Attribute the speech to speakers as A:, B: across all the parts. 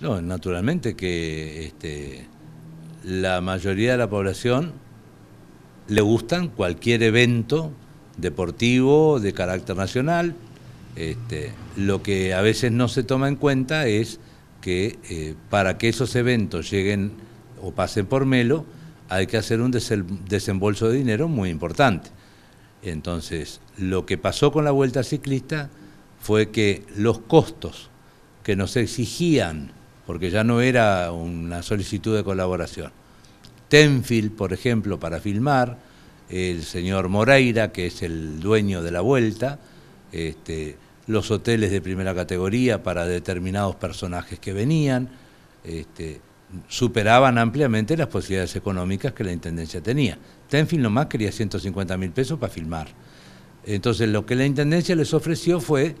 A: No, naturalmente que este, la mayoría de la población le gustan cualquier evento deportivo de carácter nacional. Este, lo que a veces no se toma en cuenta es que eh, para que esos eventos lleguen o pasen por Melo, hay que hacer un desembolso de dinero muy importante. Entonces, lo que pasó con la vuelta ciclista fue que los costos que nos exigían porque ya no era una solicitud de colaboración. Tenfield, por ejemplo, para filmar, el señor Moreira, que es el dueño de la vuelta, este, los hoteles de primera categoría para determinados personajes que venían, este, superaban ampliamente las posibilidades económicas que la Intendencia tenía. Tenfield nomás quería 150 mil pesos para filmar. Entonces lo que la Intendencia les ofreció fue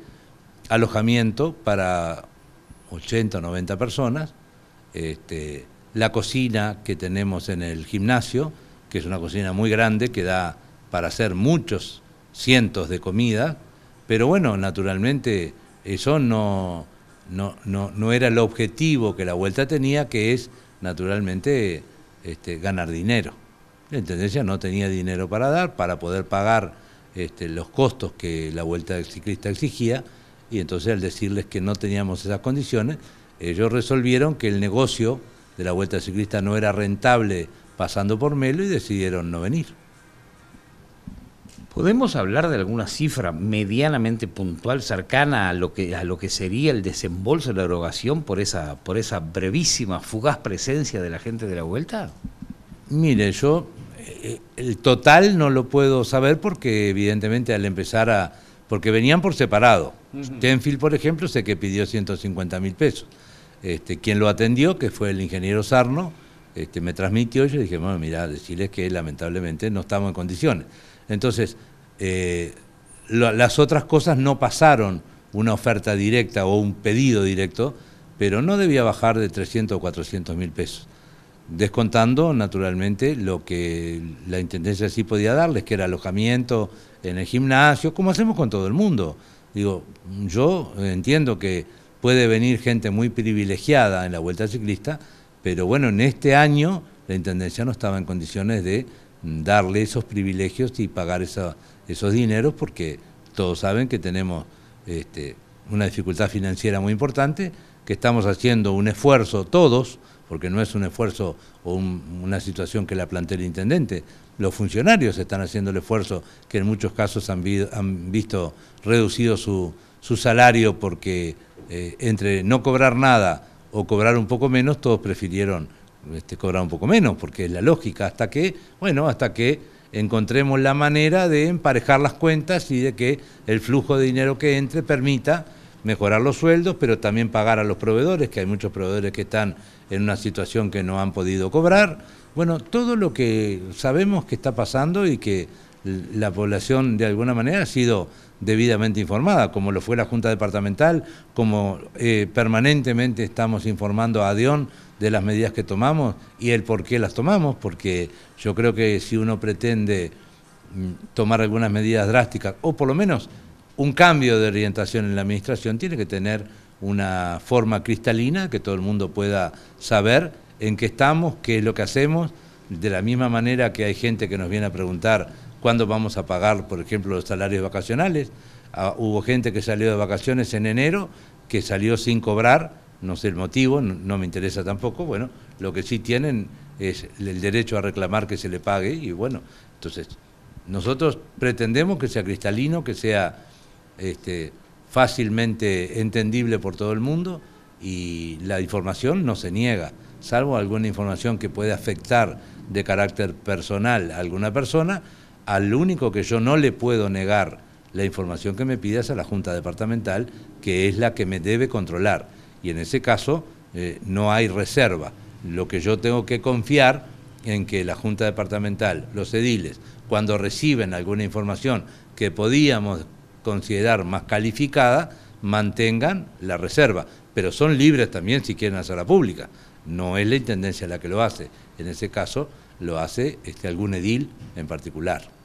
A: alojamiento para 80 90 personas. Este, la cocina que tenemos en el gimnasio, que es una cocina muy grande que da para hacer muchos cientos de comida, pero bueno, naturalmente eso no, no, era el objetivo que la vuelta tenía, que es naturalmente este, ganar dinero. La Intendencia no tenía dinero para dar, para poder pagar este, los costos que la vuelta del ciclista exigía, y entonces al decirles que no teníamos esas condiciones, ellos resolvieron que el negocio de la Vuelta Ciclista no era rentable pasando por Melo y decidieron no venir. ¿Podemos hablar de alguna cifra medianamente puntual, cercana a lo que, a lo que sería el desembolso de la erogación por esa, por esa brevísima, fugaz presencia de la gente de la Vuelta? Mire, yo eh, el total no lo puedo saber porque evidentemente al empezar a, porque venían por separado. Tenfil, por ejemplo, sé que pidió 150 mil pesos. Este, quien lo atendió, que fue el ingeniero Sarno, este, me transmitió y yo dije, bueno, mira, decirles que lamentablemente no estamos en condiciones. Entonces, eh, las otras cosas no pasaron una oferta directa o un pedido directo, pero no debía bajar de 300 o 400 mil pesos, descontando naturalmente lo que la Intendencia sí podía darles, que era alojamiento, en el gimnasio, como hacemos con todo el mundo. Digo, yo entiendo que puede venir gente muy privilegiada en la vuelta ciclista, pero bueno, en este año la Intendencia no estaba en condiciones de darle esos privilegios y pagar esos dineros porque todos saben que tenemos este, una dificultad financiera muy importante, que estamos haciendo un esfuerzo todos porque no es un esfuerzo o una situación que la plantea el intendente. Los funcionarios están haciendo el esfuerzo que en muchos casos han, visto reducido su, salario porque eh, entre no cobrar nada o cobrar un poco menos, todos prefirieron este, cobrar un poco menos, porque es la lógica, hasta que, bueno, hasta que encontremos la manera de emparejar las cuentas y de que el flujo de dinero que entre permita mejorar los sueldos, pero también pagar a los proveedores, que hay muchos proveedores que están en una situación que no han podido cobrar. Bueno, todo lo que sabemos que está pasando y que la población de alguna manera ha sido debidamente informada, como lo fue la Junta Departamental, como eh, permanentemente estamos informando a Dion de las medidas que tomamos y el por qué las tomamos, porque yo creo que si uno pretende mm, tomar algunas medidas drásticas, o por lo menos un cambio de orientación en la administración tiene que tener una forma cristalina que todo el mundo pueda saber en qué estamos, qué es lo que hacemos, de la misma manera que hay gente que nos viene a preguntar cuándo vamos a pagar, por ejemplo, los salarios vacacionales. Ah, hubo gente que salió de vacaciones en enero, que salió sin cobrar, no sé el motivo, no, no me interesa tampoco, bueno, lo que sí tienen es el derecho a reclamar que se le pague y bueno, entonces nosotros pretendemos que sea cristalino, que sea este, fácilmente entendible por todo el mundo y la información no se niega, salvo alguna información que puede afectar de carácter personal a alguna persona, al único que yo no le puedo negar la información que me pida es a la Junta Departamental, que es la que me debe controlar. Y en ese caso eh, no hay reserva. Lo que yo tengo que confiar en que la Junta Departamental, los ediles, cuando reciben alguna información que podíamos considerar más calificada, mantengan la reserva. Pero son libres también si quieren hacerla pública. No es la Intendencia la que lo hace. En ese caso lo hace este, algún edil en particular.